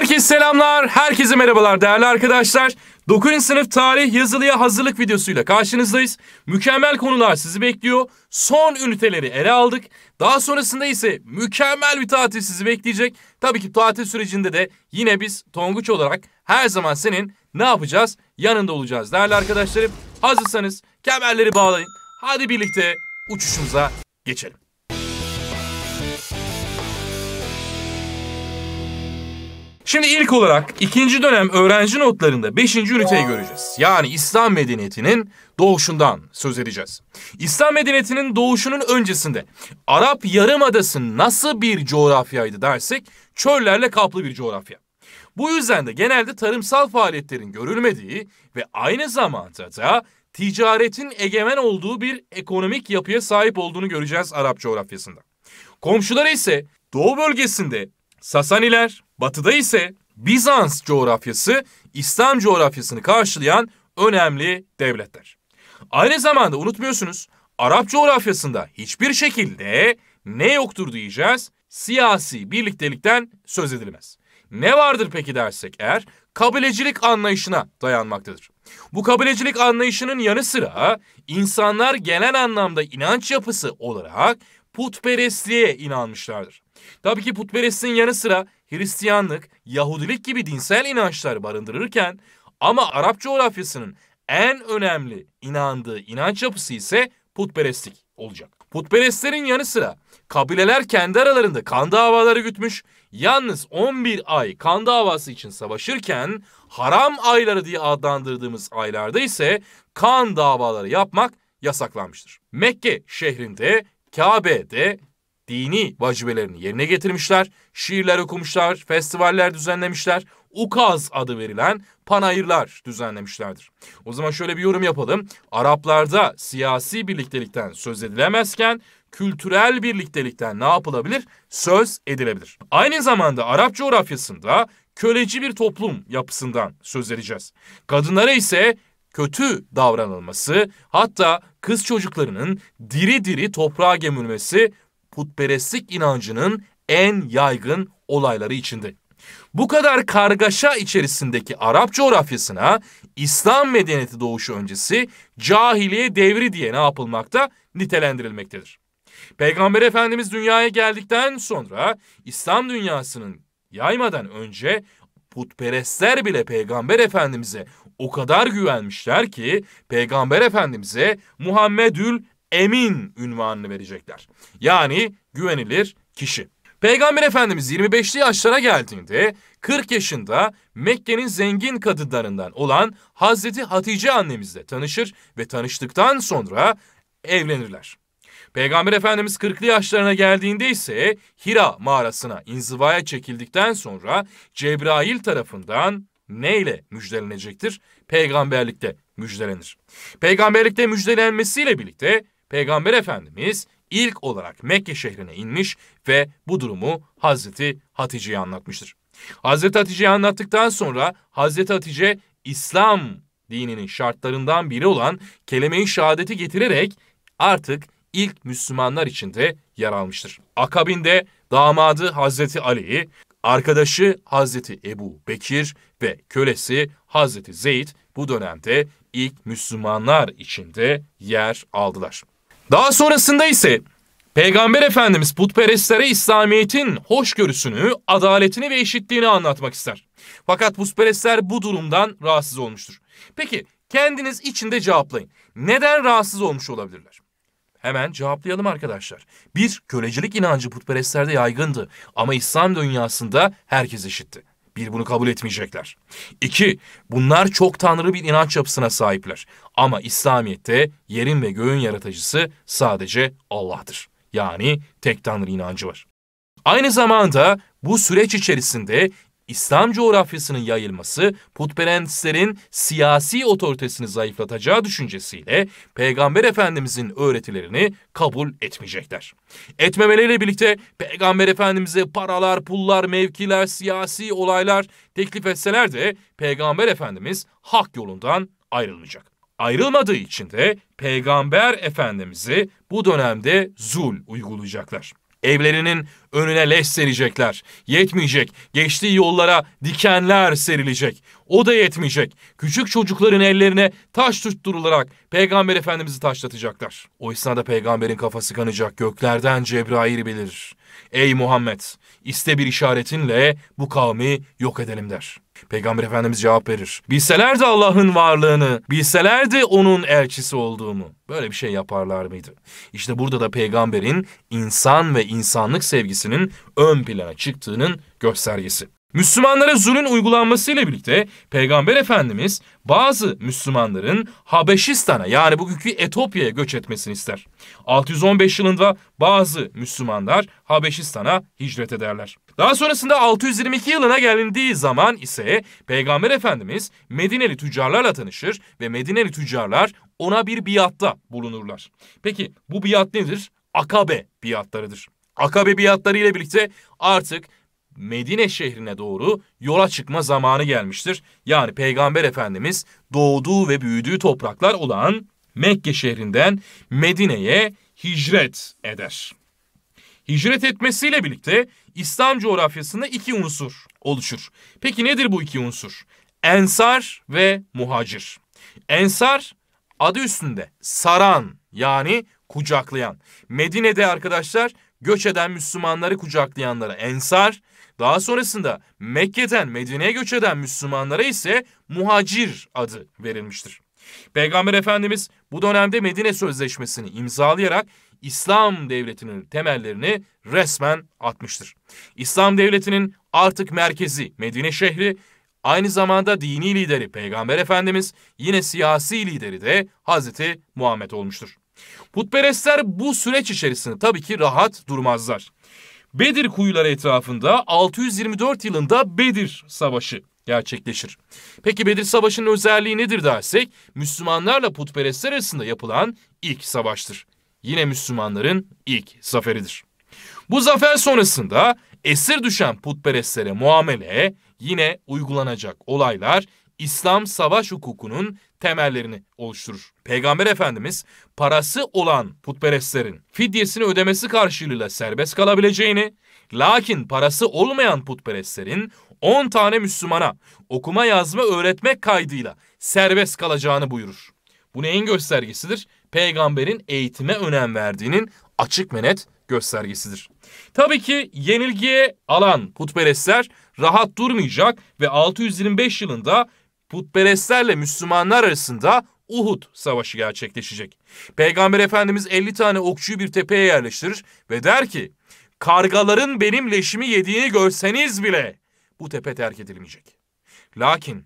Herkes selamlar, herkese merhabalar değerli arkadaşlar. 9. sınıf tarih yazılıya hazırlık videosuyla karşınızdayız. Mükemmel konular sizi bekliyor. Son üniteleri ele aldık. Daha sonrasında ise mükemmel bir tatil sizi bekleyecek. Tabii ki tatil sürecinde de yine biz Tonguç olarak her zaman senin ne yapacağız? Yanında olacağız değerli arkadaşlarım. Hazırsanız kemerleri bağlayın. Hadi birlikte uçuşumuza geçelim. Şimdi ilk olarak ikinci dönem öğrenci notlarında beşinci üniteyi göreceğiz. Yani İslam medeniyetinin doğuşundan söz edeceğiz. İslam medeniyetinin doğuşunun öncesinde Arap Yarımadası nasıl bir coğrafyaydı dersek çöllerle kaplı bir coğrafya. Bu yüzden de genelde tarımsal faaliyetlerin görülmediği ve aynı zamanda da ticaretin egemen olduğu bir ekonomik yapıya sahip olduğunu göreceğiz Arap coğrafyasında. Komşuları ise Doğu bölgesinde Sasaniler, Batıda ise Bizans coğrafyası İslam coğrafyasını karşılayan önemli devletler. Aynı zamanda unutmuyorsunuz Arap coğrafyasında hiçbir şekilde ne yoktur diyeceğiz siyasi birliktelikten söz edilmez. Ne vardır peki dersek eğer kabilecilik anlayışına dayanmaktadır. Bu kabilecilik anlayışının yanı sıra insanlar genel anlamda inanç yapısı olarak putperestliğe inanmışlardır. Tabii ki Putperestin yanı sıra Hristiyanlık, Yahudilik gibi dinsel inançlar barındırırken ama Arap coğrafyasının en önemli inandığı inanç yapısı ise putperestlik olacak. Putperestlerin yanı sıra kabileler kendi aralarında kan davaları gütmüş, yalnız 11 ay kan davası için savaşırken haram ayları diye adlandırdığımız aylarda ise kan davaları yapmak yasaklanmıştır. Mekke şehrinde, Kabe'de dini vacibelerini yerine getirmişler, şiirler okumuşlar, festivaller düzenlemişler, ukaz adı verilen panayırlar düzenlemişlerdir. O zaman şöyle bir yorum yapalım. Araplarda siyasi birliktelikten söz edilemezken kültürel birliktelikten ne yapılabilir? Söz edilebilir. Aynı zamanda Arap coğrafyasında köleci bir toplum yapısından söz edeceğiz. Kadınlara ise kötü davranılması, hatta kız çocuklarının diri diri toprağa gömülmesi putperestlik inancının en yaygın olayları içindi. Bu kadar kargaşa içerisindeki Arap coğrafyasına İslam medeniyeti doğuşu öncesi cahiliye devri diye ne yapılmakta nitelendirilmektedir. Peygamber Efendimiz dünyaya geldikten sonra İslam dünyasının yaymadan önce putperestler bile Peygamber Efendimiz'e o kadar güvenmişler ki Peygamber Efendimiz'e Muhammedül emin ünvanını verecekler. Yani güvenilir kişi. Peygamber Efendimiz 25'li yaşlara geldiğinde 40 yaşında Mekke'nin zengin kadınlarından olan Hazreti Hatice annemizle tanışır ve tanıştıktan sonra evlenirler. Peygamber Efendimiz 40'lı yaşlarına geldiğinde ise Hira mağarasına inzivaya çekildikten sonra Cebrail tarafından neyle müjdelenecektir? Peygamberlikte müjdelenir. Peygamberlikte müjdelenmesiyle birlikte Peygamber Efendimiz ilk olarak Mekke şehrine inmiş ve bu durumu Hazreti Hatice'ye anlatmıştır. Hazreti Hatice'ye anlattıktan sonra Hazreti Hatice İslam dininin şartlarından biri olan kelime-i şehadeti getirerek artık ilk Müslümanlar içinde yer almıştır. Akabinde damadı Hazreti Ali'yi, arkadaşı Hazreti Ebu Bekir ve kölesi Hazreti Zeyd bu dönemde ilk Müslümanlar içinde yer aldılar. Daha sonrasında ise Peygamber Efendimiz putperestlere İslamiyet'in hoşgörüsünü, adaletini ve eşitliğini anlatmak ister. Fakat putperestler bu durumdan rahatsız olmuştur. Peki kendiniz içinde cevaplayın. Neden rahatsız olmuş olabilirler? Hemen cevaplayalım arkadaşlar. Bir, kölecilik inancı putperestlerde yaygındı ama İslam dünyasında herkes eşitti. Bir, bunu kabul etmeyecekler. İki, bunlar çok tanrı bir inanç yapısına sahipler. Ama İslamiyet'te yerin ve göğün yaratıcısı sadece Allah'tır. Yani tek tanrı inancı var. Aynı zamanda bu süreç içerisinde İslam coğrafyasının yayılması putperestlerin siyasi otoritesini zayıflatacağı düşüncesiyle Peygamber Efendimizin öğretilerini kabul etmeyecekler. Etmemeleriyle birlikte Peygamber Efendimiz'e paralar, pullar, mevkiler, siyasi olaylar teklif etseler de Peygamber Efendimiz hak yolundan ayrılmayacak. Ayrılmadığı için de Peygamber Efendimiz'i bu dönemde zul uygulayacaklar. Evlerinin önüne leş serecekler. Yetmeyecek. Geçtiği yollara dikenler serilecek. O da yetmeyecek. Küçük çocukların ellerine taş tutturularak Peygamber Efendimiz'i taşlatacaklar. Oysa da peygamberin kafası kanacak. Göklerden Cebrail bilir. Ey Muhammed! iste bir işaretinle bu kavmi yok edelim der. Peygamber Efendimiz cevap verir. Bilselerdi Allah'ın varlığını, bilselerdi onun elçisi olduğumu. Böyle bir şey yaparlar mıydı? İşte burada da peygamberin insan ve insanlık sevgisinin ön plana çıktığının göstergesi. Müslümanlara zulün uygulanmasıyla birlikte Peygamber Efendimiz bazı Müslümanların Habeşistan'a yani bugünkü Etopya'ya göç etmesini ister. 615 yılında bazı Müslümanlar Habeşistan'a hicret ederler. Daha sonrasında 622 yılına gelindiği zaman ise Peygamber Efendimiz Medineli tüccarlarla tanışır ve Medineli tüccarlar ona bir biatta bulunurlar. Peki bu biat nedir? Akabe biatlarıdır. Akabe biatları ile birlikte artık Medine şehrine doğru yola çıkma zamanı gelmiştir. Yani Peygamber Efendimiz doğduğu ve büyüdüğü topraklar olan Mekke şehrinden Medine'ye hicret eder. Hicret etmesiyle birlikte İslam coğrafyasında iki unsur oluşur. Peki nedir bu iki unsur? Ensar ve muhacir. Ensar adı üstünde saran yani kucaklayan. Medine'de arkadaşlar göç eden Müslümanları kucaklayanlara ensar, daha sonrasında Mekke'den Medine'ye göç eden Müslümanlara ise muhacir adı verilmiştir. Peygamber Efendimiz bu dönemde Medine Sözleşmesi'ni imzalayarak İslam devletinin temellerini resmen atmıştır. İslam devletinin artık merkezi Medine şehri aynı zamanda dini lideri Peygamber Efendimiz yine siyasi lideri de Hazreti Muhammed olmuştur. Putperestler bu süreç içerisinde tabii ki rahat durmazlar. Bedir kuyuları etrafında 624 yılında Bedir Savaşı gerçekleşir. Peki Bedir Savaşı'nın özelliği nedir dersek Müslümanlarla putperestler arasında yapılan ilk savaştır. Yine Müslümanların ilk zaferidir. Bu zafer sonrasında esir düşen putperestlere muamele yine uygulanacak olaylar İslam savaş hukukunun temellerini oluşturur. Peygamber Efendimiz parası olan putperestlerin fidyesini ödemesi karşılığıyla serbest kalabileceğini, lakin parası olmayan putperestlerin 10 tane Müslümana okuma yazma öğretmek kaydıyla serbest kalacağını buyurur. Bu neyin göstergesidir? Peygamberin eğitime önem verdiğinin açık ve net göstergesidir. Tabii ki yenilgiye alan putperestler rahat durmayacak ve 625 yılında putperestlerle Müslümanlar arasında Uhud savaşı gerçekleşecek. Peygamber Efendimiz 50 tane okçuyu bir tepeye yerleştirir ve der ki kargaların benim leşimi yediğini görseniz bile bu tepe terk edilmeyecek. Lakin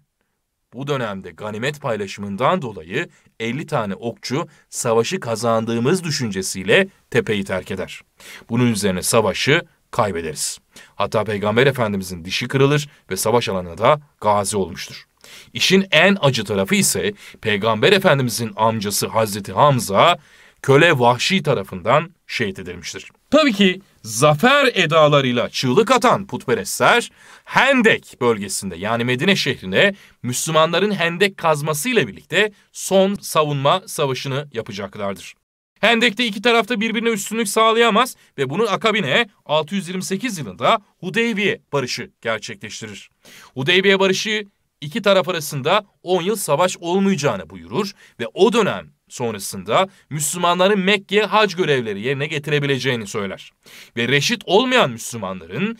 bu dönemde ganimet paylaşımından dolayı 50 tane okçu savaşı kazandığımız düşüncesiyle tepeyi terk eder. Bunun üzerine savaşı kaybederiz. Hatta Peygamber Efendimizin dişi kırılır ve savaş alanına da gazi olmuştur. İşin en acı tarafı ise Peygamber Efendimizin amcası Hazreti Hamza köle vahşi tarafından şehit edilmiştir. Tabii ki zafer edalarıyla çığlık atan putperestler Hendek bölgesinde yani Medine şehrine Müslümanların hendek kazmasıyla birlikte son savunma savaşını yapacaklardır. Hendek'te iki tarafta birbirine üstünlük sağlayamaz ve bunun akabine 628 yılında Hudeybiye Barışı gerçekleştirir. Hudeybiye Barışı iki taraf arasında 10 yıl savaş olmayacağını buyurur ve o dönem sonrasında Müslümanların Mekke hac görevleri yerine getirebileceğini söyler. Ve reşit olmayan Müslümanların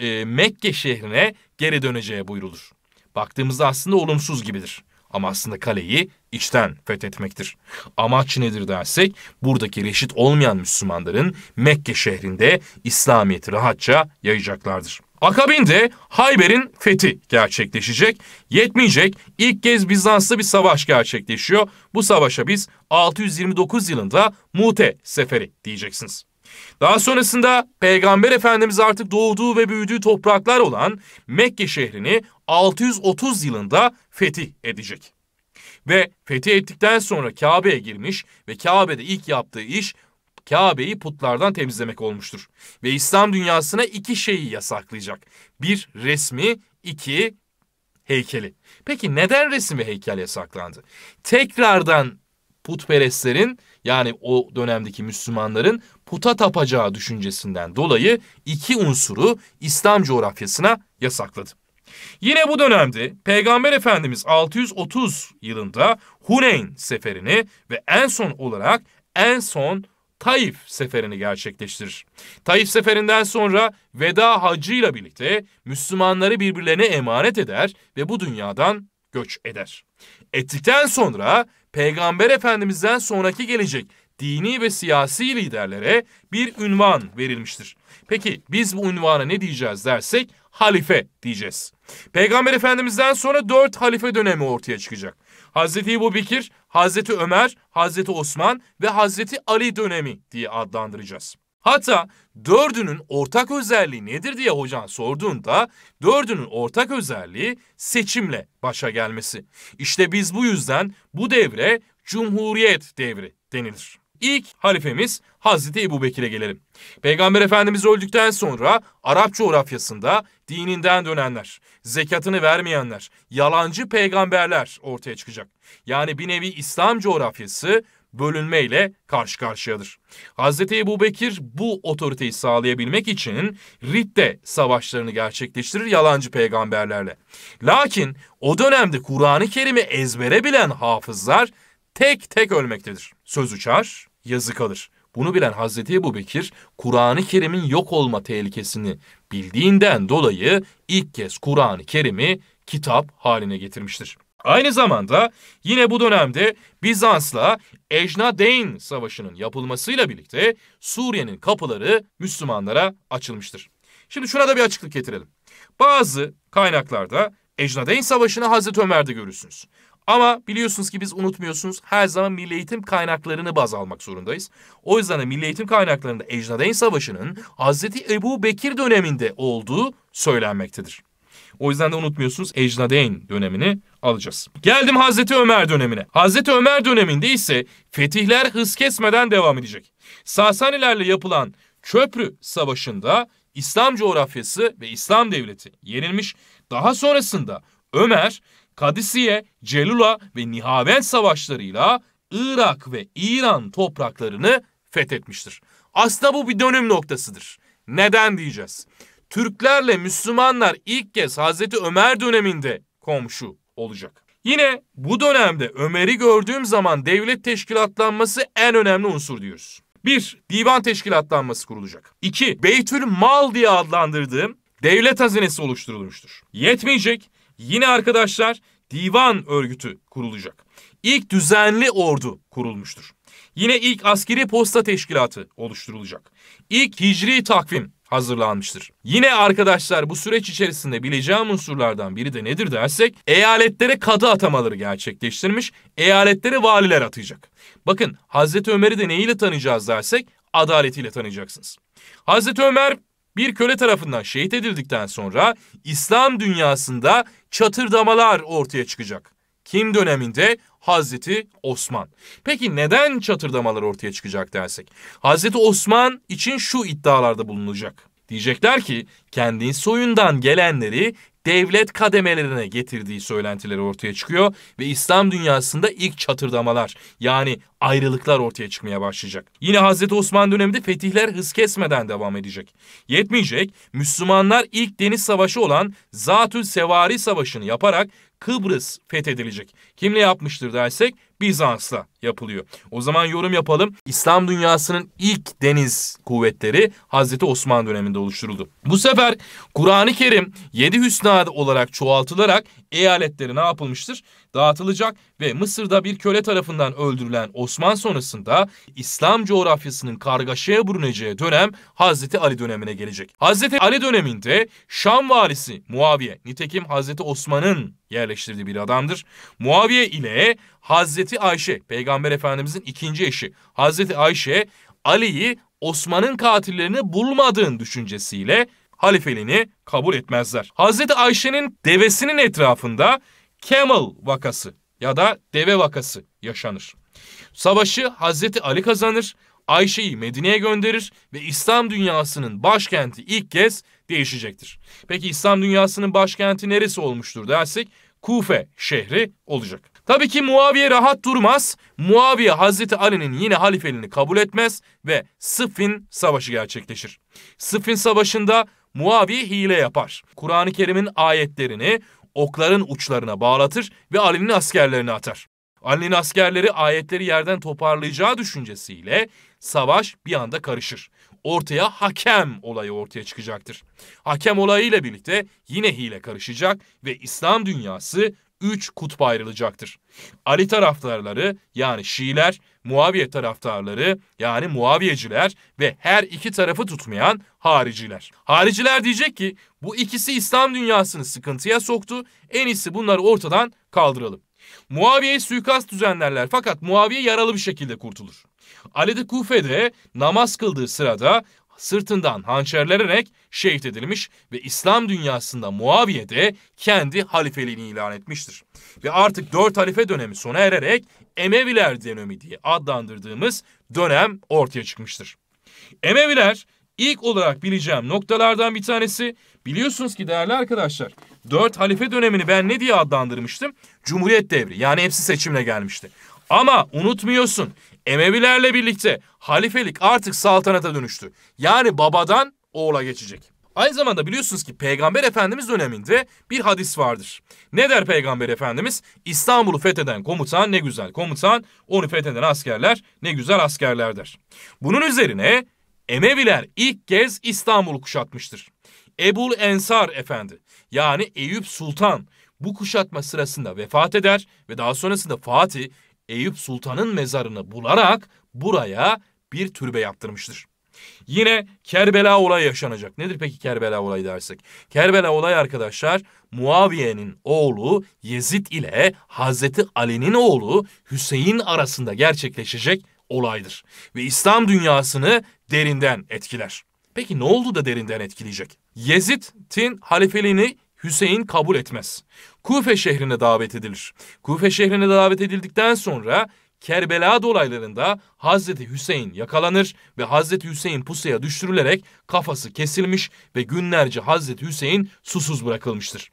e, Mekke şehrine geri döneceği buyrulur. Baktığımızda aslında olumsuz gibidir. Ama aslında kaleyi içten fethetmektir. Amaç nedir dersek buradaki reşit olmayan Müslümanların Mekke şehrinde İslamiyet'i rahatça yayacaklardır. Akabinde Hayber'in fethi gerçekleşecek. Yetmeyecek. İlk kez Bizans'ta bir savaş gerçekleşiyor. Bu savaşa biz 629 yılında Mute Seferi diyeceksiniz. Daha sonrasında Peygamber Efendimiz artık doğduğu ve büyüdüğü topraklar olan Mekke şehrini 630 yılında fetih edecek. Ve fetih ettikten sonra Kabe'ye girmiş ve Kabe'de ilk yaptığı iş Kabe'yi putlardan temizlemek olmuştur. Ve İslam dünyasına iki şeyi yasaklayacak. Bir resmi, iki heykeli. Peki neden resim ve heykel yasaklandı? Tekrardan putperestlerin yani o dönemdeki Müslümanların puta tapacağı düşüncesinden dolayı iki unsuru İslam coğrafyasına yasakladı. Yine bu dönemde Peygamber Efendimiz 630 yılında Huneyn seferini ve en son olarak en son Taif seferini gerçekleştirir. Taif seferinden sonra veda hacıyla birlikte Müslümanları birbirlerine emanet eder ve bu dünyadan göç eder. Ettikten sonra Peygamber Efendimiz'den sonraki gelecek dini ve siyasi liderlere bir ünvan verilmiştir. Peki biz bu ünvana ne diyeceğiz dersek halife diyeceğiz. Peygamber Efendimiz'den sonra dört halife dönemi ortaya çıkacak. Hazreti Ebu Bekir, Hazreti Ömer, Hazreti Osman ve Hazreti Ali dönemi diye adlandıracağız. Hatta dördünün ortak özelliği nedir diye hocam sorduğunda dördünün ortak özelliği seçimle başa gelmesi. İşte biz bu yüzden bu devre cumhuriyet devri denilir ilk halifemiz Hazreti Ebu Bekir'e gelelim. Peygamber Efendimiz öldükten sonra Arap coğrafyasında dininden dönenler, zekatını vermeyenler, yalancı peygamberler ortaya çıkacak. Yani bir nevi İslam coğrafyası bölünmeyle karşı karşıyadır. Hazreti Ebu Bekir bu otoriteyi sağlayabilmek için Ridde savaşlarını gerçekleştirir yalancı peygamberlerle. Lakin o dönemde Kur'an-ı Kerim'i ezbere bilen hafızlar tek tek ölmektedir. Söz uçar, yazı kalır. Bunu bilen Hazreti Ebu Bekir, Kur'an-ı Kerim'in yok olma tehlikesini bildiğinden dolayı ilk kez Kur'an-ı Kerim'i kitap haline getirmiştir. Aynı zamanda yine bu dönemde Bizans'la Ejnadeyn Savaşı'nın yapılmasıyla birlikte Suriye'nin kapıları Müslümanlara açılmıştır. Şimdi şuna da bir açıklık getirelim. Bazı kaynaklarda Ejnadeyn Savaşı'nı Hazreti Ömer'de görürsünüz. Ama biliyorsunuz ki biz unutmuyorsunuz her zaman milli eğitim kaynaklarını baz almak zorundayız. O yüzden de milli eğitim kaynaklarında Ecnadeyn Savaşı'nın Hazreti Ebu Bekir döneminde olduğu söylenmektedir. O yüzden de unutmuyorsunuz Ecnadeyn dönemini alacağız. Geldim Hazreti Ömer dönemine. Hazreti Ömer döneminde ise fetihler hız kesmeden devam edecek. Sasanilerle yapılan Köprü Savaşı'nda İslam coğrafyası ve İslam devleti yenilmiş. Daha sonrasında Ömer Kadisiye, Celula ve Nihavend savaşlarıyla Irak ve İran topraklarını fethetmiştir. Aslında bu bir dönüm noktasıdır. Neden diyeceğiz? Türklerle Müslümanlar ilk kez Hazreti Ömer döneminde komşu olacak. Yine bu dönemde Ömer'i gördüğüm zaman devlet teşkilatlanması en önemli unsur diyoruz. 1. Divan teşkilatlanması kurulacak. 2. Beytül Mal diye adlandırdığım devlet hazinesi oluşturulmuştur. Yetmeyecek Yine arkadaşlar divan örgütü kurulacak. İlk düzenli ordu kurulmuştur. Yine ilk askeri posta teşkilatı oluşturulacak. İlk hicri takvim hazırlanmıştır. Yine arkadaşlar bu süreç içerisinde bileceğim unsurlardan biri de nedir dersek eyaletlere kadı atamaları gerçekleştirmiş, eyaletlere valiler atayacak. Bakın Hazreti Ömer'i de neyle tanıyacağız dersek adaletiyle tanıyacaksınız. Hazreti Ömer bir köle tarafından şehit edildikten sonra İslam dünyasında çatırdamalar ortaya çıkacak. Kim döneminde? Hazreti Osman. Peki neden çatırdamalar ortaya çıkacak dersek? Hazreti Osman için şu iddialarda bulunacak. Diyecekler ki kendi soyundan gelenleri devlet kademelerine getirdiği söylentileri ortaya çıkıyor ve İslam dünyasında ilk çatırdamalar yani ayrılıklar ortaya çıkmaya başlayacak. Yine Hazreti Osman döneminde fetihler hız kesmeden devam edecek. Yetmeyecek, Müslümanlar ilk deniz savaşı olan Zatül Sevari Savaşı'nı yaparak Kıbrıs fethedilecek. Kimle yapmıştır dersek Bizans'la yapılıyor. O zaman yorum yapalım. İslam dünyasının ilk deniz kuvvetleri Hazreti Osman döneminde oluşturuldu. Bu sefer Kur'an-ı Kerim 7 hüsna olarak çoğaltılarak eyaletlere ne yapılmıştır? dağıtılacak ve Mısır'da bir köle tarafından öldürülen Osman sonrasında İslam coğrafyasının kargaşaya bürüneceği dönem Hazreti Ali dönemine gelecek. Hazreti Ali döneminde Şam valisi Muaviye, nitekim Hazreti Osman'ın yerleştirdiği bir adamdır. Muaviye ile Hazreti Ayşe, Peygamber Efendimizin ikinci eşi Hazreti Ayşe, Ali'yi Osman'ın katillerini bulmadığın düşüncesiyle halifeliğini kabul etmezler. Hazreti Ayşe'nin devesinin etrafında camel vakası ya da deve vakası yaşanır. Savaşı Hazreti Ali kazanır, Ayşe'yi Medine'ye gönderir ve İslam dünyasının başkenti ilk kez değişecektir. Peki İslam dünyasının başkenti neresi olmuştur dersek Kufe şehri olacak. Tabii ki Muaviye rahat durmaz. Muaviye Hazreti Ali'nin yine halifeliğini kabul etmez ve Sıffin Savaşı gerçekleşir. Sıffin Savaşı'nda Muaviye hile yapar. Kur'an-ı Kerim'in ayetlerini okların uçlarına bağlatır ve Ali'nin askerlerini atar. Ali'nin askerleri ayetleri yerden toparlayacağı düşüncesiyle savaş bir anda karışır. Ortaya hakem olayı ortaya çıkacaktır. Hakem olayıyla birlikte yine hile karışacak ve İslam dünyası üç kutba ayrılacaktır. Ali taraftarları yani Şiiler Muaviye taraftarları yani Muaviyeciler ve her iki tarafı tutmayan hariciler. Hariciler diyecek ki bu ikisi İslam dünyasını sıkıntıya soktu. En iyisi bunları ortadan kaldıralım. Muaviye'ye suikast düzenlerler fakat Muaviye yaralı bir şekilde kurtulur. Ali de Kufe'de namaz kıldığı sırada sırtından hançerlenerek şehit edilmiş ve İslam dünyasında Muaviye de kendi halifeliğini ilan etmiştir. Ve artık dört halife dönemi sona ererek Emeviler dönemi diye adlandırdığımız dönem ortaya çıkmıştır. Emeviler ilk olarak bileceğim noktalardan bir tanesi biliyorsunuz ki değerli arkadaşlar dört halife dönemini ben ne diye adlandırmıştım? Cumhuriyet devri yani hepsi seçimle gelmişti. Ama unutmuyorsun Emevilerle birlikte halifelik artık saltanata dönüştü. Yani babadan oğula geçecek. Aynı zamanda biliyorsunuz ki Peygamber Efendimiz döneminde bir hadis vardır. Ne der Peygamber Efendimiz? İstanbul'u fetheden komutan ne güzel komutan, onu fetheden askerler ne güzel askerler der. Bunun üzerine Emeviler ilk kez İstanbul'u kuşatmıştır. Ebul Ensar Efendi yani Eyüp Sultan bu kuşatma sırasında vefat eder ve daha sonrasında Fatih Eyüp Sultan'ın mezarını bularak buraya bir türbe yaptırmıştır. Yine Kerbela olayı yaşanacak. Nedir peki Kerbela olayı dersek? Kerbela olayı arkadaşlar Muaviye'nin oğlu Yezid ile Hazreti Ali'nin oğlu Hüseyin arasında gerçekleşecek olaydır. Ve İslam dünyasını derinden etkiler. Peki ne oldu da derinden etkileyecek? Yezid'in halifeliğini Hüseyin kabul etmez. Kufe şehrine davet edilir. Kufe şehrine davet edildikten sonra Kerbela dolaylarında Hazreti Hüseyin yakalanır ve Hazreti Hüseyin pusuya düşürülerek kafası kesilmiş ve günlerce Hazreti Hüseyin susuz bırakılmıştır.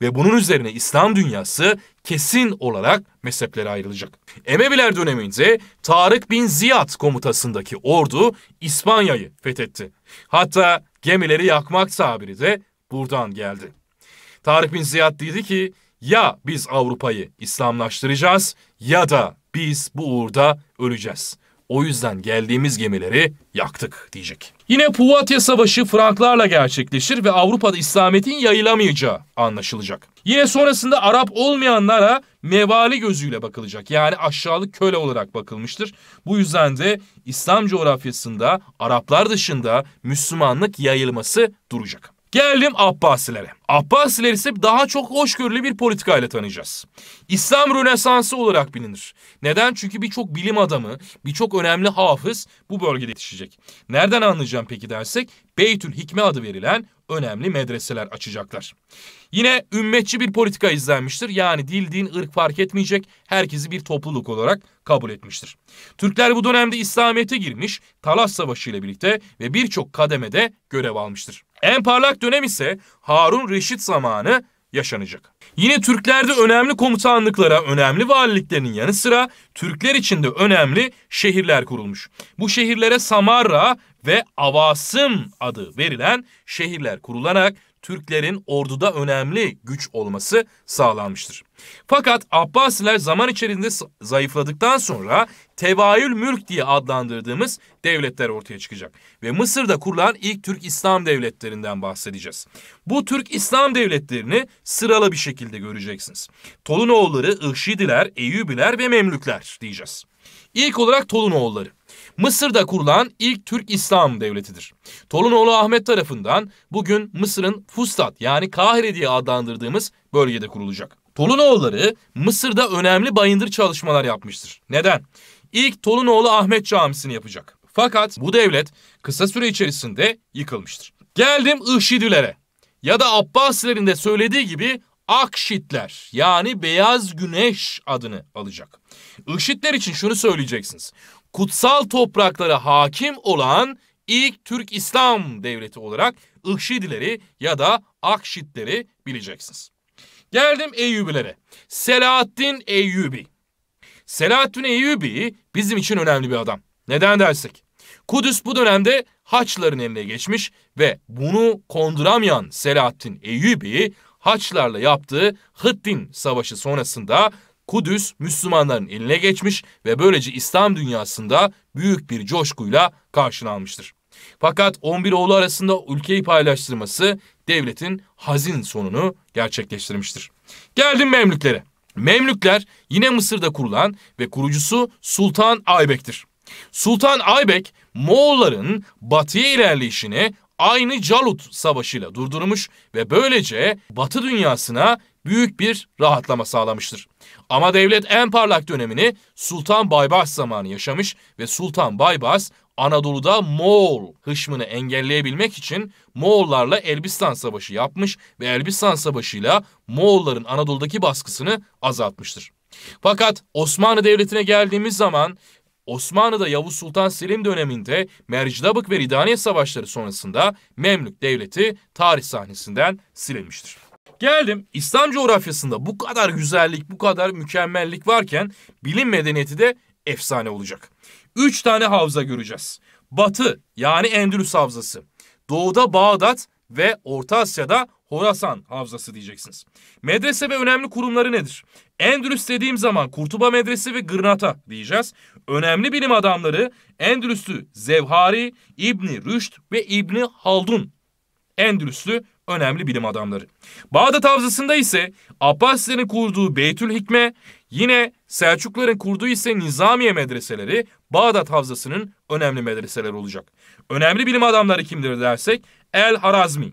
Ve bunun üzerine İslam dünyası kesin olarak mezheplere ayrılacak. Emeviler döneminde Tarık bin Ziyad komutasındaki ordu İspanya'yı fethetti. Hatta gemileri yakmak tabiri de buradan geldi. Tarık bin Ziyad dedi ki ya biz Avrupa'yı İslamlaştıracağız ya da biz bu uğurda öleceğiz. O yüzden geldiğimiz gemileri yaktık diyecek. Yine Puvatya Savaşı Franklarla gerçekleşir ve Avrupa'da İslamiyet'in yayılamayacağı anlaşılacak. Yine sonrasında Arap olmayanlara mevali gözüyle bakılacak. Yani aşağılık köle olarak bakılmıştır. Bu yüzden de İslam coğrafyasında Araplar dışında Müslümanlık yayılması duracak. Geldim Abbasilere. Abbasileri ise daha çok hoşgörülü bir politikayla tanıyacağız. İslam Rönesansı olarak bilinir. Neden? Çünkü birçok bilim adamı, birçok önemli hafız bu bölgede yetişecek. Nereden anlayacağım peki dersek? Beytül Hikme adı verilen önemli medreseler açacaklar. Yine ümmetçi bir politika izlenmiştir. Yani dil, din, ırk fark etmeyecek herkesi bir topluluk olarak kabul etmiştir. Türkler bu dönemde İslamiyet'e girmiş, Talas Savaşı ile birlikte ve birçok kademede görev almıştır. En parlak dönem ise Harun Reşit zamanı yaşanacak. Yine Türklerde önemli komutanlıklara, önemli valiliklerin yanı sıra Türkler için de önemli şehirler kurulmuş. Bu şehirlere Samarra ve Avasım adı verilen şehirler kurularak Türklerin orduda önemli güç olması sağlanmıştır. Fakat Abbasiler zaman içerisinde zayıfladıktan sonra tevaül mülk diye adlandırdığımız devletler ortaya çıkacak. Ve Mısır'da kurulan ilk Türk İslam devletlerinden bahsedeceğiz. Bu Türk İslam devletlerini sıralı bir şekilde göreceksiniz. Tolunoğulları, Ihşidiler, Eyyubiler ve Memlükler diyeceğiz. İlk olarak Tolunoğulları. Mısır'da kurulan ilk Türk İslam devletidir. Tolunoğlu Ahmet tarafından bugün Mısır'ın Fustat yani Kahire diye adlandırdığımız bölgede kurulacak. Tolunoğulları Mısır'da önemli bayındır çalışmalar yapmıştır. Neden? İlk Tolunoğlu Ahmet Camisi'ni yapacak. Fakat bu devlet kısa süre içerisinde yıkılmıştır. Geldim Işidilere ya da Abbasilerin de söylediği gibi Akşitler yani beyaz güneş adını alacak. Işitler için şunu söyleyeceksiniz kutsal topraklara hakim olan ilk Türk İslam devleti olarak Ihşidileri ya da Akşitleri bileceksiniz. Geldim Eyyubilere. Selahaddin Eyyubi. Selahattin Eyyubi bizim için önemli bir adam. Neden dersek? Kudüs bu dönemde Haçların eline geçmiş ve bunu konduramayan Selahaddin Eyyubi Haçlarla yaptığı Hıddin Savaşı sonrasında Kudüs Müslümanların eline geçmiş ve böylece İslam dünyasında büyük bir coşkuyla karşılanmıştır. Fakat 11 oğlu arasında ülkeyi paylaştırması devletin hazin sonunu gerçekleştirmiştir. Geldim Memlüklere. Memlükler yine Mısır'da kurulan ve kurucusu Sultan Aybek'tir. Sultan Aybek Moğolların batıya ilerleyişini aynı Calut savaşıyla durdurmuş ve böylece batı dünyasına büyük bir rahatlama sağlamıştır. Ama devlet en parlak dönemini Sultan Baybars zamanı yaşamış ve Sultan Baybars Anadolu'da Moğol hışmını engelleyebilmek için Moğollarla Elbistan Savaşı yapmış ve Elbistan Savaşı'yla Moğolların Anadolu'daki baskısını azaltmıştır. Fakat Osmanlı Devleti'ne geldiğimiz zaman Osmanlı'da Yavuz Sultan Selim döneminde Mercidabık ve Ridaniye Savaşları sonrasında Memlük Devleti tarih sahnesinden silinmiştir. Geldim İslam coğrafyasında bu kadar güzellik, bu kadar mükemmellik varken bilim medeniyeti de efsane olacak. Üç tane havza göreceğiz. Batı yani Endülüs havzası, doğuda Bağdat ve Orta Asya'da Horasan Havzası diyeceksiniz. Medrese ve önemli kurumları nedir? Endülüs dediğim zaman Kurtuba Medresi ve Gırnata diyeceğiz. Önemli bilim adamları Endülüslü Zevhari, İbni Rüşt ve İbni Haldun. Endülüslü önemli bilim adamları. Bağdat Havzası'nda ise Abbasilerin kurduğu Beytül Hikme, yine Selçukluların kurduğu ise Nizamiye medreseleri Bağdat Havzası'nın önemli medreseleri olacak. Önemli bilim adamları kimdir dersek El Harazmi,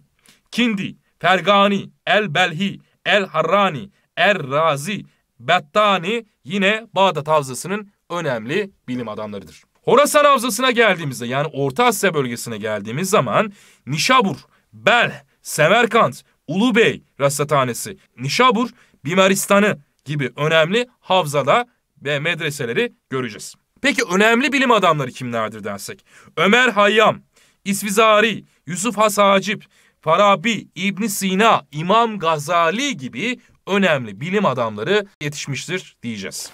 Kindi, Fergani, El Belhi, El Harrani, El Razi, Battani yine Bağdat Havzası'nın önemli bilim adamlarıdır. Horasan Havzası'na geldiğimizde yani Orta Asya bölgesine geldiğimiz zaman Nişabur, Belh, Semerkant, Ulubey Rasathanesi, Nişabur, Bimaristan'ı gibi önemli havzada ve medreseleri göreceğiz. Peki önemli bilim adamları kimlerdir dersek? Ömer Hayyam, İsvizari, Yusuf Has Hacip, Farabi, İbn Sina, İmam Gazali gibi önemli bilim adamları yetişmiştir diyeceğiz.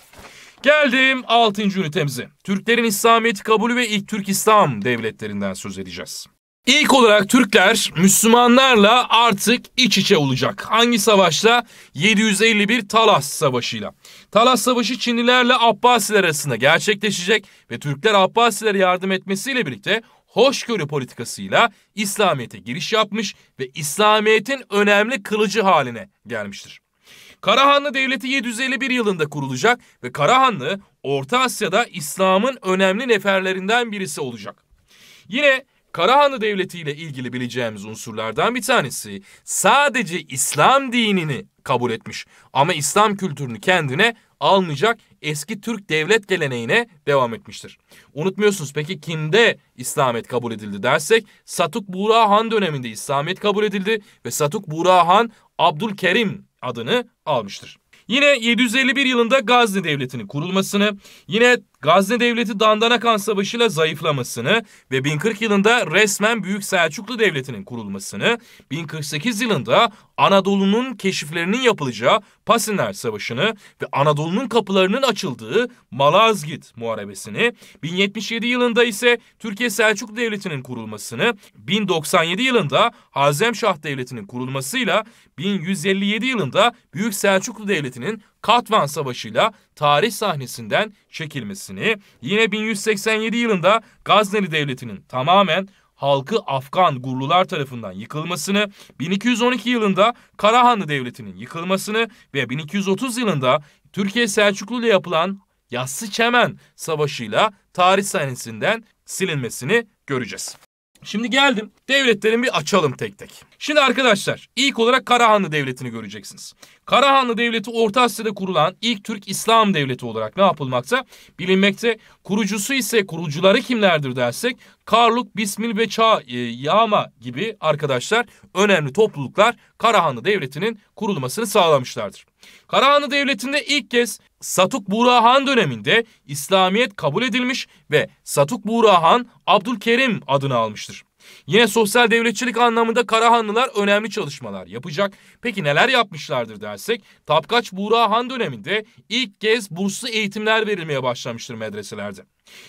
Geldim 6. ünitemize. Türklerin İslamiyeti kabulü ve ilk Türk İslam devletlerinden söz edeceğiz. İlk olarak Türkler Müslümanlarla artık iç içe olacak. Hangi savaşla? 751 Talas Savaşı'yla. Talas Savaşı Çinlilerle Abbasiler arasında gerçekleşecek ve Türkler Abbasilere yardım etmesiyle birlikte hoşgörü politikasıyla İslamiyet'e giriş yapmış ve İslamiyet'in önemli kılıcı haline gelmiştir. Karahanlı Devleti 751 yılında kurulacak ve Karahanlı Orta Asya'da İslam'ın önemli neferlerinden birisi olacak. Yine Karahanlı Devleti ile ilgili bileceğimiz unsurlardan bir tanesi sadece İslam dinini kabul etmiş ama İslam kültürünü kendine almayacak eski Türk devlet geleneğine devam etmiştir. Unutmuyorsunuz peki kimde İslamiyet kabul edildi dersek Satuk Buğra Han döneminde İslamiyet kabul edildi ve Satuk Buğra Han Abdülkerim adını almıştır. Yine 751 yılında Gazni Devleti'nin kurulmasını, yine Gazne Devleti Dandanakan Savaşı ile zayıflamasını ve 1040 yılında resmen Büyük Selçuklu Devleti'nin kurulmasını, 1048 yılında Anadolu'nun keşiflerinin yapılacağı Pasinler Savaşı'nı ve Anadolu'nun kapılarının açıldığı Malazgirt Muharebesi'ni, 1077 yılında ise Türkiye Selçuklu Devleti'nin kurulmasını, 1097 yılında Hazemşah Devleti'nin kurulmasıyla 1157 yılında Büyük Selçuklu Devleti'nin Katvan Savaşı'yla tarih sahnesinden çekilmesini, yine 1187 yılında Gazneli Devleti'nin tamamen halkı Afgan Gurlular tarafından yıkılmasını, 1212 yılında Karahanlı Devleti'nin yıkılmasını ve 1230 yılında Türkiye Selçuklu ile yapılan Yassı Çemen Savaşı'yla tarih sahnesinden silinmesini göreceğiz. Şimdi geldim devletlerin bir açalım tek tek. Şimdi arkadaşlar ilk olarak Karahanlı Devleti'ni göreceksiniz. Karahanlı Devleti Orta Asya'da kurulan ilk Türk İslam Devleti olarak ne yapılmakta? Bilinmekte. Kurucusu ise kurucuları kimlerdir dersek Karluk, Bismil ve Çağ e, Yama gibi arkadaşlar önemli topluluklar Karahanlı Devleti'nin kurulmasını sağlamışlardır. Karahanlı Devleti'nde ilk kez Satuk Burahan döneminde İslamiyet kabul edilmiş ve Satuk Burahan Han Abdülkerim adını almıştır. Yine sosyal devletçilik anlamında Karahanlılar önemli çalışmalar yapacak. Peki neler yapmışlardır dersek, Tapkaç Burahan döneminde ilk kez burslu eğitimler verilmeye başlamıştır medreselerde.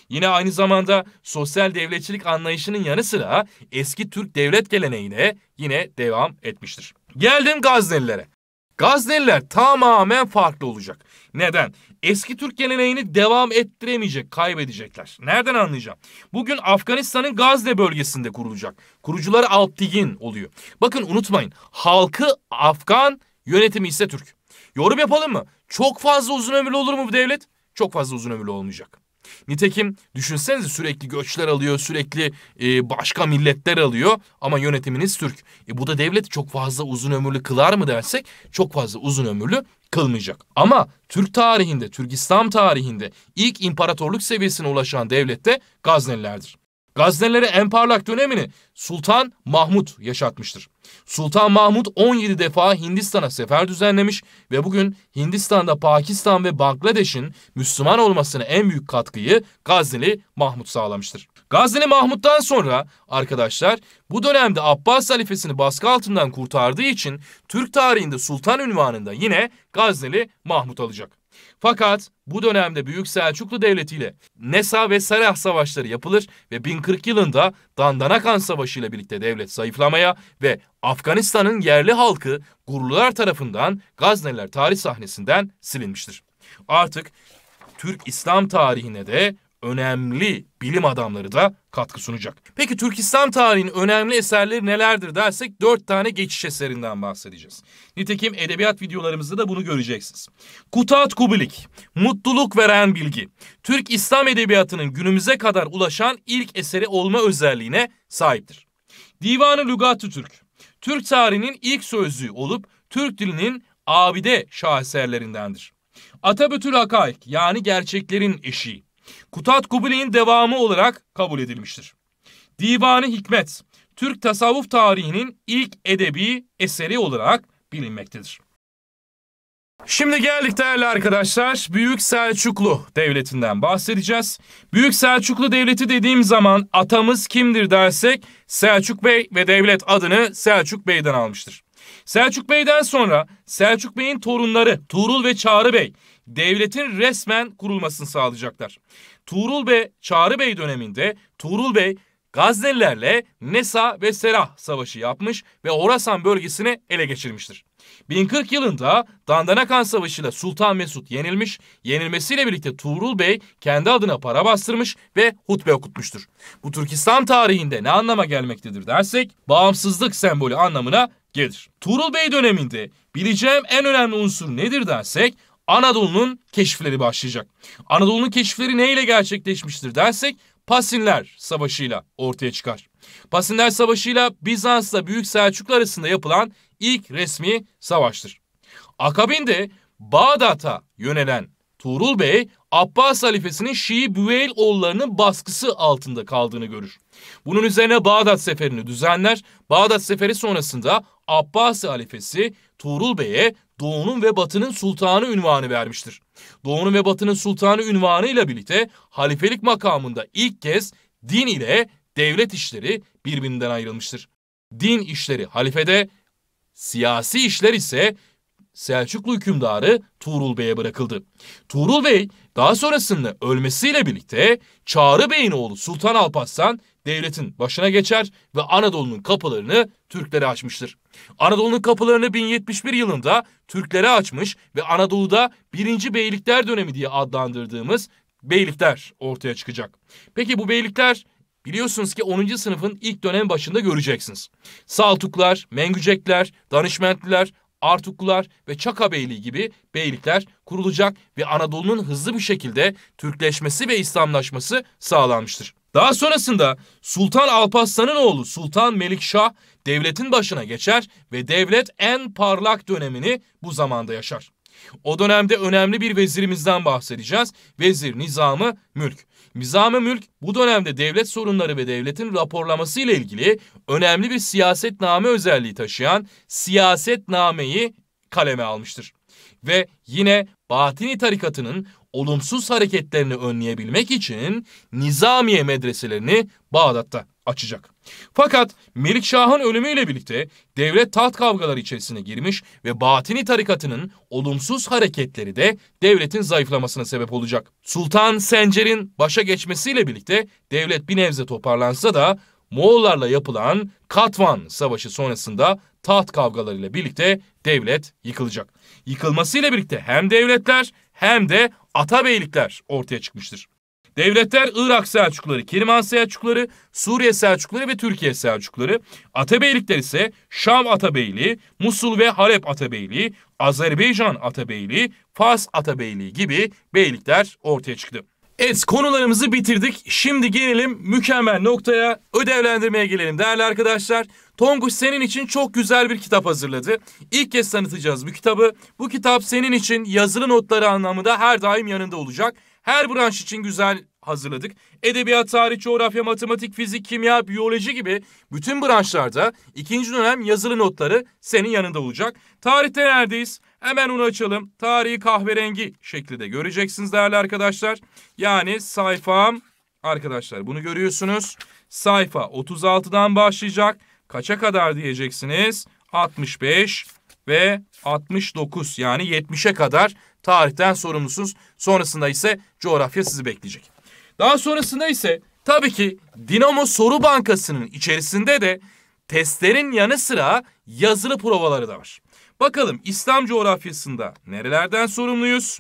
Yine aynı zamanda sosyal devletçilik anlayışının yanı sıra eski Türk devlet geleneğine yine devam etmiştir. Geldim Gaznelilere. Gazneliler tamamen farklı olacak. Neden? Eski Türk geleneğini devam ettiremeyecek, kaybedecekler. Nereden anlayacağım? Bugün Afganistan'ın Gazze bölgesinde kurulacak. Kurucuları altigin oluyor. Bakın unutmayın halkı Afgan yönetimi ise Türk. Yorum yapalım mı? Çok fazla uzun ömürlü olur mu bu devlet? Çok fazla uzun ömürlü olmayacak. Nitekim düşünsenize sürekli göçler alıyor, sürekli e, başka milletler alıyor ama yönetiminiz Türk. E, bu da devleti çok fazla uzun ömürlü kılar mı dersek çok fazla uzun ömürlü kılmayacak. Ama Türk tarihinde, Türk İslam tarihinde ilk imparatorluk seviyesine ulaşan devlet de Gaznelilerdir. Gaznelere en parlak dönemini Sultan Mahmut yaşatmıştır. Sultan Mahmut 17 defa Hindistan'a sefer düzenlemiş ve bugün Hindistan'da Pakistan ve Bangladeş'in Müslüman olmasına en büyük katkıyı Gazneli Mahmut sağlamıştır. Gazneli Mahmut'tan sonra arkadaşlar bu dönemde Abbas halifesini baskı altından kurtardığı için Türk tarihinde sultan ünvanında yine Gazneli Mahmut alacak. Fakat bu dönemde Büyük Selçuklu Devleti ile Nesa ve Sarah savaşları yapılır ve 1040 yılında Dandanakan Savaşı ile birlikte devlet zayıflamaya ve Afganistan'ın yerli halkı gururlular tarafından Gazneliler tarih sahnesinden silinmiştir. Artık Türk İslam tarihine de önemli bilim adamları da katkı sunacak. Peki Türk İslam tarihinin önemli eserleri nelerdir dersek dört tane geçiş eserinden bahsedeceğiz. Nitekim edebiyat videolarımızda da bunu göreceksiniz. Kutat Kubilik, Mutluluk Veren Bilgi, Türk İslam Edebiyatı'nın günümüze kadar ulaşan ilk eseri olma özelliğine sahiptir. Divanı Lügatü Türk, Türk tarihinin ilk sözlüğü olup Türk dilinin abide şaheserlerindendir. Atabütül Hakaik yani gerçeklerin eşiği. Kutat Kubiley'in devamı olarak kabul edilmiştir. Divanı Hikmet, Türk tasavvuf tarihinin ilk edebi eseri olarak bilinmektedir. Şimdi geldik değerli arkadaşlar Büyük Selçuklu Devleti'nden bahsedeceğiz. Büyük Selçuklu Devleti dediğim zaman atamız kimdir dersek Selçuk Bey ve devlet adını Selçuk Bey'den almıştır. Selçuk Bey'den sonra Selçuk Bey'in torunları Tuğrul ve Çağrı Bey devletin resmen kurulmasını sağlayacaklar. Tuğrul Bey, Çağrı Bey döneminde Tuğrul Bey Gaznelilerle Nesa ve Serah savaşı yapmış ve Orasan bölgesini ele geçirmiştir. 1040 yılında Dandanakan Savaşı ile Sultan Mesut yenilmiş, yenilmesiyle birlikte Tuğrul Bey kendi adına para bastırmış ve hutbe okutmuştur. Bu Türkistan tarihinde ne anlama gelmektedir dersek bağımsızlık sembolü anlamına gelir. Tuğrul Bey döneminde bileceğim en önemli unsur nedir dersek Anadolu'nun keşifleri başlayacak. Anadolu'nun keşifleri neyle gerçekleşmiştir dersek Pasinler Savaşı'yla ortaya çıkar. Pasinler Savaşı'yla Bizans'la Büyük Selçuklu arasında yapılan ilk resmi savaştır. Akabinde Bağdat'a yönelen Tuğrul Bey, Abbas halifesinin Şii Büveyl oğullarının baskısı altında kaldığını görür. Bunun üzerine Bağdat seferini düzenler. Bağdat seferi sonrasında Abbas halifesi Tuğrul Bey'e Doğu'nun ve Batı'nın sultanı ünvanı vermiştir. Doğu'nun ve Batı'nın sultanı ünvanı ile birlikte halifelik makamında ilk kez din ile devlet işleri birbirinden ayrılmıştır. Din işleri halifede, siyasi işler ise Selçuklu hükümdarı Tuğrul Bey'e bırakıldı. Tuğrul Bey daha sonrasında ölmesiyle birlikte Çağrı Bey'in oğlu Sultan Alparslan devletin başına geçer ve Anadolu'nun kapılarını Türklere açmıştır. Anadolu'nun kapılarını 1071 yılında Türklere açmış ve Anadolu'da 1. Beylikler dönemi diye adlandırdığımız beylikler ortaya çıkacak. Peki bu beylikler Biliyorsunuz ki 10. sınıfın ilk dönem başında göreceksiniz. Saltuklar, Mengücekler, Danışmentliler, Artuklular ve Çaka Beyliği gibi beylikler kurulacak ve Anadolu'nun hızlı bir şekilde Türkleşmesi ve İslamlaşması sağlanmıştır. Daha sonrasında Sultan Alparslan'ın oğlu Sultan Melikşah devletin başına geçer ve devlet en parlak dönemini bu zamanda yaşar. O dönemde önemli bir vezirimizden bahsedeceğiz. Vezir Nizamı Mülk nizam Mülk bu dönemde devlet sorunları ve devletin raporlaması ile ilgili önemli bir siyasetname özelliği taşıyan siyasetnameyi kaleme almıştır. Ve yine Batini tarikatının olumsuz hareketlerini önleyebilmek için Nizamiye medreselerini Bağdat'ta açacak. Fakat Melikşah'ın ölümüyle birlikte devlet taht kavgaları içerisine girmiş ve Batini tarikatının olumsuz hareketleri de devletin zayıflamasına sebep olacak. Sultan Sencer'in başa geçmesiyle birlikte devlet bir nevze toparlansa da Moğollarla yapılan Katvan Savaşı sonrasında taht kavgalarıyla birlikte devlet yıkılacak. Yıkılmasıyla birlikte hem devletler hem de atabeylikler ortaya çıkmıştır. Devletler Irak Selçukları, Kiriman Selçukları, Suriye Selçukları ve Türkiye Selçukları. Atabeylikler ise Şam Atabeyliği, Musul ve Halep Atabeyliği, Azerbaycan Atabeyliği, Fas Atabeyliği gibi beylikler ortaya çıktı. Evet konularımızı bitirdik. Şimdi gelelim mükemmel noktaya ödevlendirmeye gelelim değerli arkadaşlar. Tonguç senin için çok güzel bir kitap hazırladı. İlk kez tanıtacağız bu kitabı. Bu kitap senin için yazılı notları anlamında her daim yanında olacak. Her branş için güzel hazırladık. Edebiyat, tarih, coğrafya, matematik, fizik, kimya, biyoloji gibi bütün branşlarda ikinci dönem yazılı notları senin yanında olacak. Tarihte neredeyiz? Hemen onu açalım. Tarihi kahverengi şeklinde göreceksiniz değerli arkadaşlar. Yani sayfam arkadaşlar bunu görüyorsunuz. Sayfa 36'dan başlayacak. Kaça kadar diyeceksiniz? 65 ve 69 yani 70'e kadar Tarihten sorumlusunuz. Sonrasında ise coğrafya sizi bekleyecek. Daha sonrasında ise tabii ki Dinamo Soru Bankası'nın içerisinde de testlerin yanı sıra yazılı provaları da var. Bakalım İslam coğrafyasında nerelerden sorumluyuz?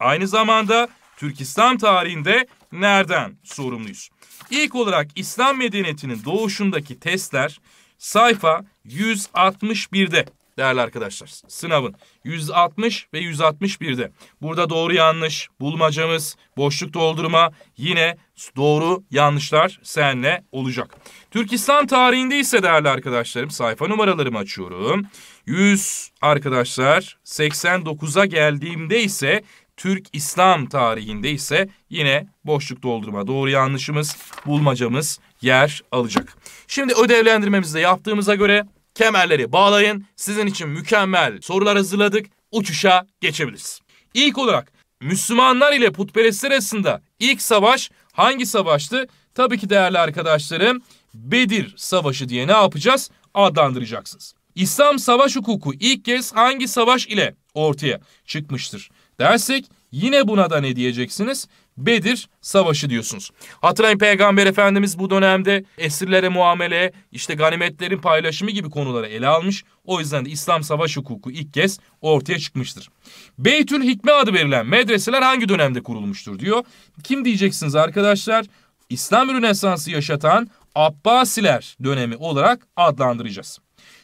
Aynı zamanda Türk İslam tarihinde nereden sorumluyuz? İlk olarak İslam medeniyetinin doğuşundaki testler sayfa 161'de değerli arkadaşlar. Sınavın 160 ve 161'de. Burada doğru yanlış, bulmacamız, boşluk doldurma yine doğru yanlışlar senle olacak. Türkistan tarihinde ise değerli arkadaşlarım sayfa numaralarımı açıyorum. 100 arkadaşlar 89'a geldiğimde ise Türk İslam tarihinde ise yine boşluk doldurma doğru yanlışımız bulmacamız yer alacak. Şimdi ödevlendirmemizi de yaptığımıza göre kemerleri bağlayın. Sizin için mükemmel sorular hazırladık. Uçuşa geçebiliriz. İlk olarak Müslümanlar ile putperestler arasında ilk savaş hangi savaştı? Tabii ki değerli arkadaşlarım Bedir Savaşı diye ne yapacağız? Adlandıracaksınız. İslam savaş hukuku ilk kez hangi savaş ile ortaya çıkmıştır dersek yine buna da ne diyeceksiniz? Bedir Savaşı diyorsunuz. Hatırlayın Peygamber Efendimiz bu dönemde esirlere muamele, işte ganimetlerin paylaşımı gibi konuları ele almış. O yüzden de İslam savaş hukuku ilk kez ortaya çıkmıştır. Beytül Hikme adı verilen medreseler hangi dönemde kurulmuştur diyor. Kim diyeceksiniz arkadaşlar? İslam Rönesansı yaşatan Abbasiler dönemi olarak adlandıracağız.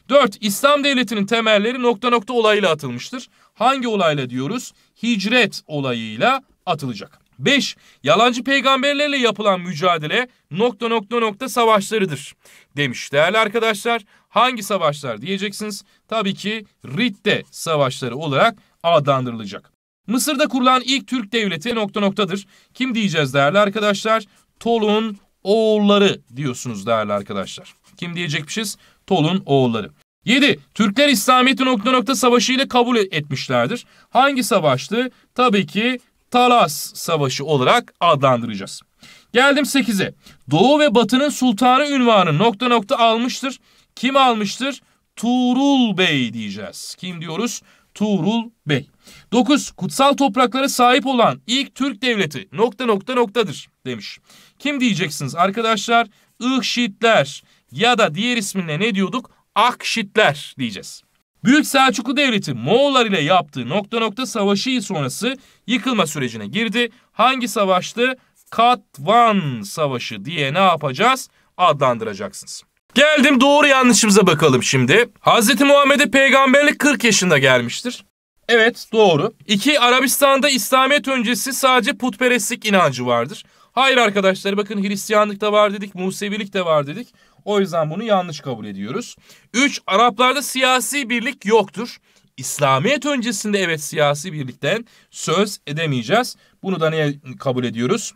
4. İslam devletinin temelleri nokta nokta olayla atılmıştır. Hangi olayla diyoruz? Hicret olayıyla atılacak. 5. Yalancı peygamberlerle yapılan mücadele nokta nokta nokta savaşlarıdır demiş. Değerli arkadaşlar hangi savaşlar diyeceksiniz? Tabii ki Ritte savaşları olarak adlandırılacak. Mısır'da kurulan ilk Türk devleti nokta noktadır. Kim diyeceğiz değerli arkadaşlar? Tolun oğulları diyorsunuz değerli arkadaşlar. Kim diyecekmişiz? Tolun oğulları. 7. Türkler İslamiyet'i nokta nokta savaşı ile kabul etmişlerdir. Hangi savaştı? Tabii ki Talas Savaşı olarak adlandıracağız. Geldim 8'e. Doğu ve Batı'nın sultanı ünvanı nokta nokta almıştır. Kim almıştır? Tuğrul Bey diyeceğiz. Kim diyoruz? Tuğrul Bey. 9. Kutsal topraklara sahip olan ilk Türk devleti nokta nokta noktadır demiş. Kim diyeceksiniz arkadaşlar? Ihşitler ya da diğer isminle ne diyorduk? Akşitler diyeceğiz. Büyük Selçuklu Devleti Moğollar ile yaptığı nokta nokta savaşı sonrası yıkılma sürecine girdi. Hangi savaştı? Katvan Savaşı diye ne yapacağız? Adlandıracaksınız. Geldim doğru yanlışımıza bakalım şimdi. Hz. Muhammed'e peygamberlik 40 yaşında gelmiştir. Evet doğru. İki Arabistan'da İslamiyet öncesi sadece putperestlik inancı vardır. Hayır arkadaşlar bakın Hristiyanlık da var dedik, Musevilik de var dedik. O yüzden bunu yanlış kabul ediyoruz. 3. Araplarda siyasi birlik yoktur. İslamiyet öncesinde evet siyasi birlikten söz edemeyeceğiz. Bunu da neye kabul ediyoruz?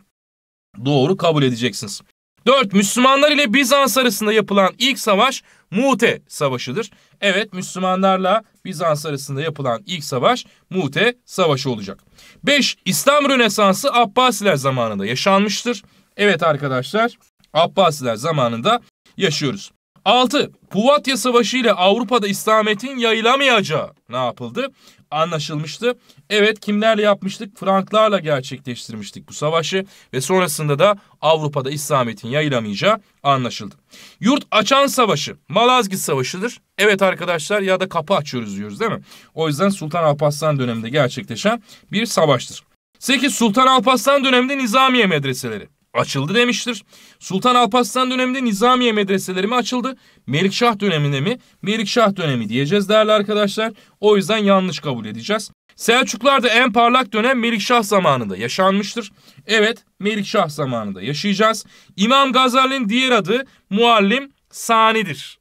Doğru kabul edeceksiniz. 4. Müslümanlar ile Bizans arasında yapılan ilk savaş Mute Savaşı'dır. Evet Müslümanlarla Bizans arasında yapılan ilk savaş Mute Savaşı olacak. 5. İslam Rönesansı Abbasiler zamanında yaşanmıştır. Evet arkadaşlar Abbasiler zamanında yaşıyoruz. 6. Puvatya Savaşı ile Avrupa'da İslamiyet'in yayılamayacağı ne yapıldı? Anlaşılmıştı. Evet kimlerle yapmıştık? Franklarla gerçekleştirmiştik bu savaşı ve sonrasında da Avrupa'da İslamiyet'in yayılamayacağı anlaşıldı. Yurt açan savaşı Malazgirt Savaşı'dır. Evet arkadaşlar ya da kapı açıyoruz diyoruz değil mi? O yüzden Sultan Alparslan döneminde gerçekleşen bir savaştır. 8. Sultan Alparslan döneminde Nizamiye medreseleri açıldı demiştir. Sultan Alparslan döneminde Nizamiye medreseleri mi açıldı? Melikşah döneminde mi? Melikşah dönemi diyeceğiz değerli arkadaşlar. O yüzden yanlış kabul edeceğiz. Selçuklar'da en parlak dönem Melikşah zamanında yaşanmıştır. Evet Melikşah zamanında yaşayacağız. İmam Gazali'nin diğer adı Muallim Sani'dir.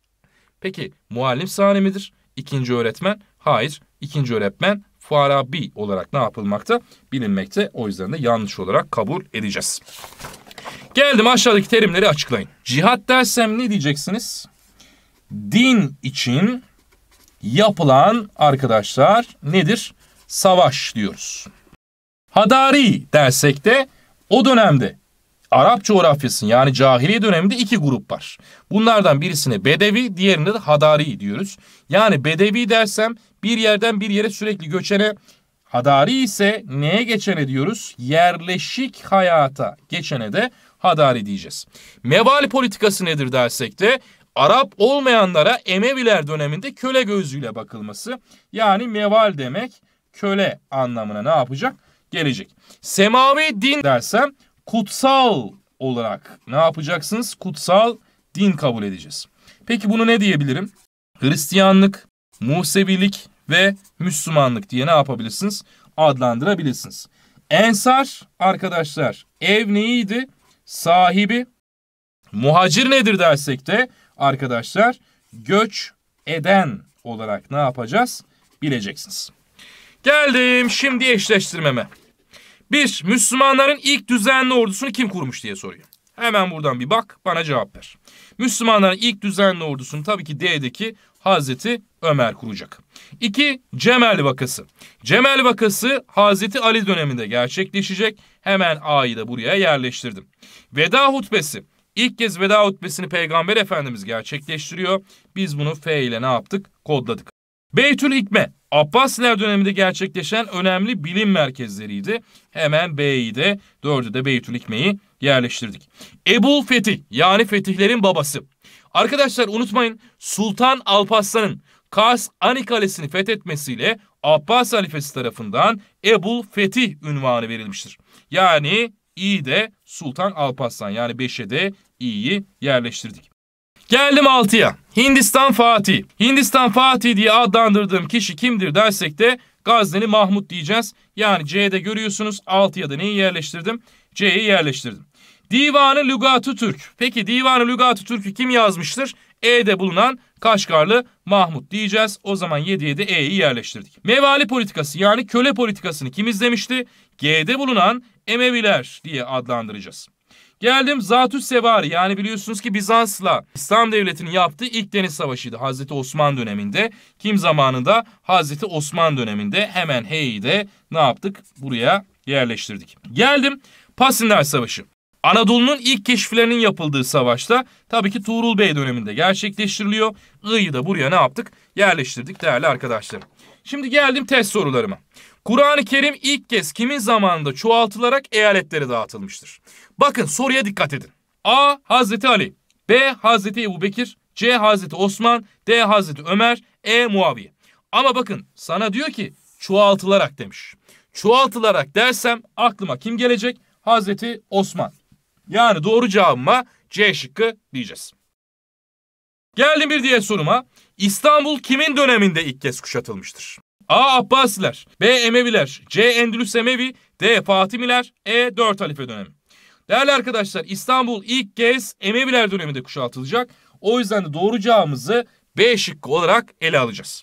Peki Muallim Sani midir? İkinci öğretmen? Hayır. İkinci öğretmen Farabi olarak ne yapılmakta? Bilinmekte. O yüzden de yanlış olarak kabul edeceğiz. Geldim aşağıdaki terimleri açıklayın. Cihat dersem ne diyeceksiniz? Din için yapılan arkadaşlar nedir? Savaş diyoruz. Hadari dersek de o dönemde Arap coğrafyasının yani cahiliye döneminde iki grup var. Bunlardan birisine Bedevi, diğerine de Hadari diyoruz. Yani Bedevi dersem bir yerden bir yere sürekli göçene Hadari ise neye geçene diyoruz? Yerleşik hayata geçene de hadari diyeceğiz. Meval politikası nedir dersek de Arap olmayanlara Emeviler döneminde köle gözüyle bakılması. Yani meval demek köle anlamına ne yapacak? Gelecek. Semavi din dersem kutsal olarak ne yapacaksınız? Kutsal din kabul edeceğiz. Peki bunu ne diyebilirim? Hristiyanlık, Musevilik, ve Müslümanlık diye ne yapabilirsiniz? Adlandırabilirsiniz. Ensar arkadaşlar ev neydi? Sahibi. Muhacir nedir dersek de arkadaşlar göç eden olarak ne yapacağız? Bileceksiniz. Geldim şimdi eşleştirmeme. Bir, Müslümanların ilk düzenli ordusunu kim kurmuş diye soruyor. Hemen buradan bir bak bana cevap ver. Müslümanların ilk düzenli ordusunu tabii ki D'deki Hazreti Ömer kuracak. İki Cemel vakası. Cemel vakası Hazreti Ali döneminde gerçekleşecek. Hemen A'yı da buraya yerleştirdim. Veda hutbesi. İlk kez veda hutbesini Peygamber Efendimiz gerçekleştiriyor. Biz bunu F ile ne yaptık? Kodladık. Beytül İkme, Abbasiler döneminde gerçekleşen önemli bilim merkezleriydi. Hemen B'yi de, 4'ü de Beytül İkme'yi yerleştirdik. Ebu Fetih, yani fetihlerin babası. Arkadaşlar unutmayın Sultan Alparslan'ın Kas Ani Kalesi'ni fethetmesiyle Abbas halifesi tarafından Ebul Fetih ünvanı verilmiştir. Yani de Sultan Alparslan yani 5'e de İ'yi yerleştirdik. Geldim 6'ya. Hindistan Fatih. Hindistan Fatih diye adlandırdığım kişi kimdir dersek de Gazneli Mahmut diyeceğiz. Yani C'de görüyorsunuz 6'ya da neyi yerleştirdim? C'yi yerleştirdim. Divanı Lügatü Türk. Peki Divanı Lügatü Türk'ü kim yazmıştır? E'de bulunan Kaşgarlı Mahmut diyeceğiz. O zaman 7'ye de E'yi yerleştirdik. Mevali politikası yani köle politikasını kim izlemişti? G'de bulunan Emeviler diye adlandıracağız. Geldim Zatü Sevari yani biliyorsunuz ki Bizans'la İslam Devleti'nin yaptığı ilk deniz savaşıydı Hazreti Osman döneminde. Kim zamanında? Hazreti Osman döneminde hemen Hey'de ne yaptık? Buraya yerleştirdik. Geldim Pasinler Savaşı. Anadolu'nun ilk keşiflerinin yapıldığı savaşta tabii ki Tuğrul Bey döneminde gerçekleştiriliyor. I'yı da buraya ne yaptık? Yerleştirdik değerli arkadaşlar. Şimdi geldim test sorularıma. Kur'an-ı Kerim ilk kez kimin zamanında çoğaltılarak eyaletlere dağıtılmıştır? Bakın soruya dikkat edin. A. Hazreti Ali B. Hazreti Ebu Bekir C. Hazreti Osman D. Hazreti Ömer E. Muaviye Ama bakın sana diyor ki çoğaltılarak demiş. Çoğaltılarak dersem aklıma kim gelecek? Hazreti Osman. Yani doğru cevabıma C şıkkı diyeceğiz. Geldim bir diğer soruma. İstanbul kimin döneminde ilk kez kuşatılmıştır? A. Abbasiler, B. Emeviler, C. Endülüs Emevi, D. Fatimiler, E. Dört Halife dönemi. Değerli arkadaşlar İstanbul ilk kez Emeviler döneminde kuşatılacak. O yüzden de doğru cevabımızı B şıkkı olarak ele alacağız.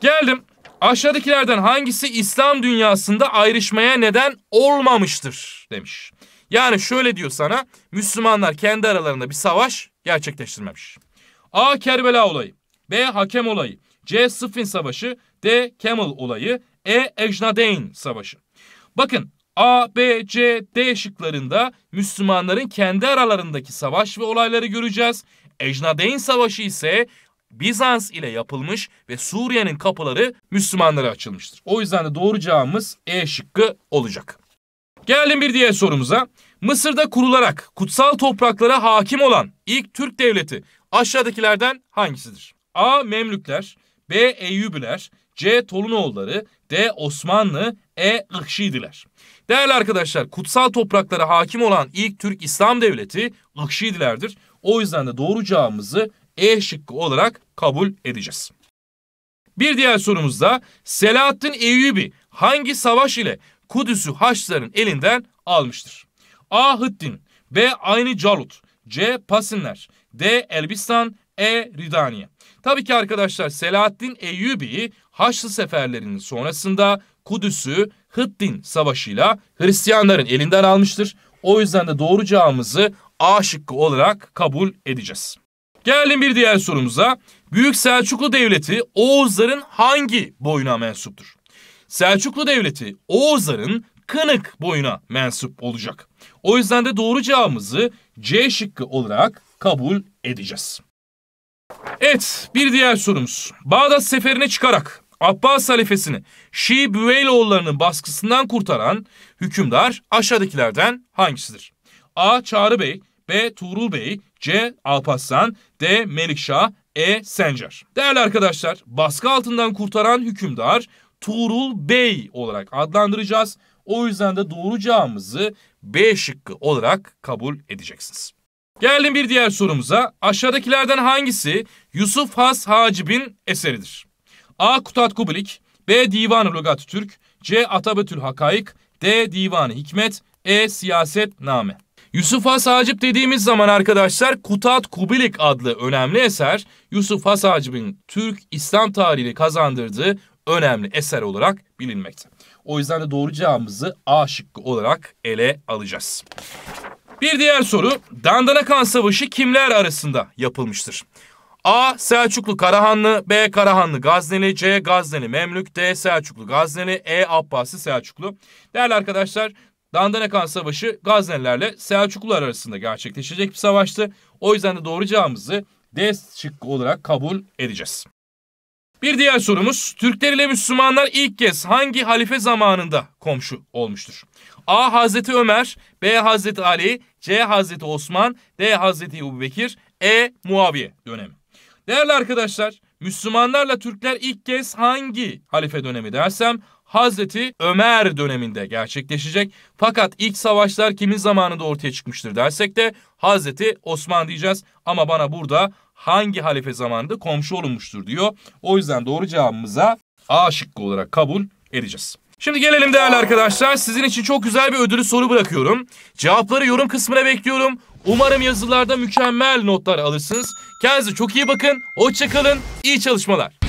Geldim. Aşağıdakilerden hangisi İslam dünyasında ayrışmaya neden olmamıştır demiş. Yani şöyle diyor sana Müslümanlar kendi aralarında bir savaş gerçekleştirmemiş. A. Kerbela olayı. B. Hakem olayı. C. Sıffin savaşı. D. Camel olayı. E. Ejnadeyn savaşı. Bakın A, B, C, D şıklarında Müslümanların kendi aralarındaki savaş ve olayları göreceğiz. Ejnadeyn Savaşı ise Bizans ile yapılmış ve Suriye'nin kapıları Müslümanlara açılmıştır. O yüzden de doğru cevabımız E şıkkı olacak. Geldim bir diğer sorumuza. Mısır'da kurularak kutsal topraklara hakim olan ilk Türk devleti aşağıdakilerden hangisidir? A. Memlükler, B. Eyyubiler, C. Tolunoğulları, D. Osmanlı, E. Ikşidiler. Değerli arkadaşlar kutsal topraklara hakim olan ilk Türk İslam devleti Ikşidilerdir. O yüzden de doğru cevabımızı E şıkkı olarak kabul edeceğiz. Bir diğer sorumuzda Selahattin Eyyubi hangi savaş ile Kudüs'ü Haçlıların elinden almıştır? A. Hıddin B. Aynı Calut C. Pasinler D. Elbistan E. Ridaniye Tabii ki arkadaşlar Selahaddin Eyyubi Haçlı seferlerinin sonrasında Kudüs'ü Hıddin savaşıyla Hristiyanların elinden almıştır. O yüzden de doğru cevabımızı A şıkkı olarak kabul edeceğiz. Gelin bir diğer sorumuza. Büyük Selçuklu Devleti Oğuzların hangi boyuna mensuptur? Selçuklu Devleti Oğuzların Kınık boyuna mensup olacak. O yüzden de doğru cevabımızı C şıkkı olarak kabul edeceğiz. Evet bir diğer sorumuz. Bağdat seferine çıkarak Abbas halifesini Şii Büveyloğullarının baskısından kurtaran hükümdar aşağıdakilerden hangisidir? A. Çağrı Bey B. Tuğrul Bey C. Alparslan D. Melikşah E. Sencer Değerli arkadaşlar baskı altından kurtaran hükümdar Tuğrul Bey olarak adlandıracağız. O yüzden de doğru cevabımızı B şıkkı olarak kabul edeceksiniz. Geldim bir diğer sorumuza. Aşağıdakilerden hangisi Yusuf Has Hacib'in eseridir? A. Kutat Kubilik B. Divan-ı Lugat Türk C. Atabetül Hakaik D. Divan-ı Hikmet E. Siyaset Name Yusuf Has Hacib dediğimiz zaman arkadaşlar Kutat Kubilik adlı önemli eser Yusuf Has Hacib'in Türk İslam tarihini kazandırdığı önemli eser olarak bilinmekte. O yüzden de doğru cevabımızı A şıkkı olarak ele alacağız. Bir diğer soru Dandana Kan Savaşı kimler arasında yapılmıştır? A. Selçuklu Karahanlı B. Karahanlı Gazneli C. Gazneli Memlük D. Selçuklu Gazneli E. Abbasi Selçuklu Değerli arkadaşlar Dandanakan Savaşı Gaznelilerle Selçuklular arasında gerçekleşecek bir savaştı. O yüzden de doğru cevabımızı D şıkkı olarak kabul edeceğiz. Bir diğer sorumuz Türkler ile Müslümanlar ilk kez hangi halife zamanında komşu olmuştur? A. Hazreti Ömer, B. Hazreti Ali, C. Hazreti Osman, D. Hazreti Ebu Bekir, E. Muaviye dönemi. Değerli arkadaşlar Müslümanlarla Türkler ilk kez hangi halife dönemi dersem Hazreti Ömer döneminde gerçekleşecek. Fakat ilk savaşlar kimin zamanında ortaya çıkmıştır dersek de Hazreti Osman diyeceğiz. Ama bana burada hangi halife zamanında komşu olunmuştur diyor. O yüzden doğru cevabımıza A şıkkı olarak kabul edeceğiz. Şimdi gelelim değerli arkadaşlar. Sizin için çok güzel bir ödülü soru bırakıyorum. Cevapları yorum kısmına bekliyorum. Umarım yazılarda mükemmel notlar alırsınız. Kendinize çok iyi bakın. Hoşçakalın. İyi çalışmalar.